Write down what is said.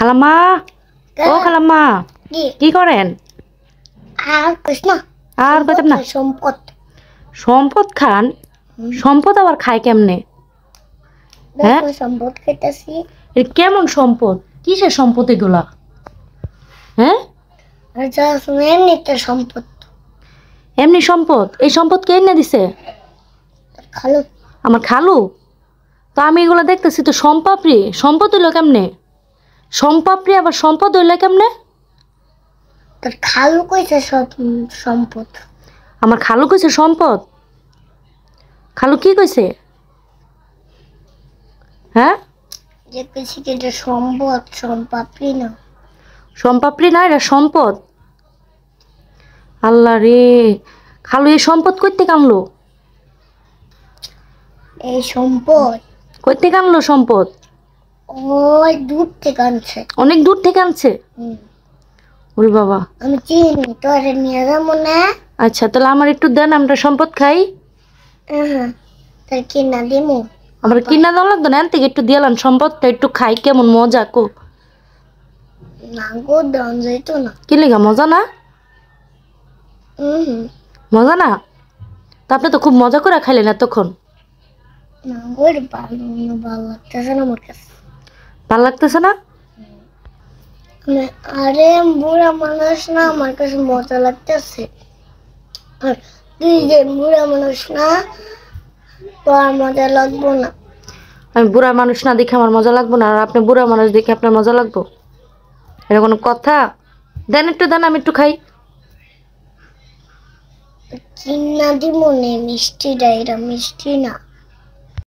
খালাম্মা ও খালাম্মা কি করেন আর কইস আর কইতাম না সম্পদ সম্পদ খান সম্পদ আবার খায় কেমনে হ্যাঁ সম্পদ খাইতাছি এর কেমন সম্পদ কিসের সম্পদ এগুলা হ্যাঁ আর যা এমনিতে সম্পদ এমনি সম্পদ এই সম্পদ কে এনে দিছে খালু আমার খালু তো আমি এগুলা দেখতেছি তো সম্পাপড়ি সম্পদ হইলো কেমনে সম্পাপড়ি আবার সম্পদ হইলে কেমনে তোর খালু কইছে সম্পদ আমার খালু কইছে সম্পদ খালু কি কইছে হ্যাঁ যে কইছে কি এটা সম্পদ সম্পাপড়ি না সম্পাপড়ি না এটা সম্পদ আল্লাহ রে খালু এই সম্পদ কইতে কামলো এই সম্পদ কইতে কামলো সম্পদ ওই দূর থেকে আনছে অনেক দূর থেকে আনছে ওরে বাবা আমি চিনি তোর নিয়ে যাবো না আচ্ছা তাহলে আমার একটু দেন আমরা সম্পদ খাই তোর কিনা দিমু আমার কিনা দাও লাগতো না থেকে একটু দিয়ালাম সম্পদটা একটু খাই কেমন মজা কো না গো দাম যাইতো না কি লেগা মজা না মজা না তা আপনি তো খুব মজা করে খাইলেন এতক্ষণ না গো ভালো ভালো লাগতেছে না আমার কাছে ভাল লাগতেছে না আরে বুড়া মানুষ না আমার কাছে মজা লাগতেছে তুই যে বুড়া মানুষ না তোর মজা লাগবো না আমি বুড়া মানুষ না দেখে আমার মজা লাগবো না আর আপনি বুড়া মানুষ দেখে আপনার মজা লাগবো এটা কোনো কথা দেন একটু দেন আমি একটু খাই কিনা দিব নে মিষ্টি ডাইরা মিষ্টি না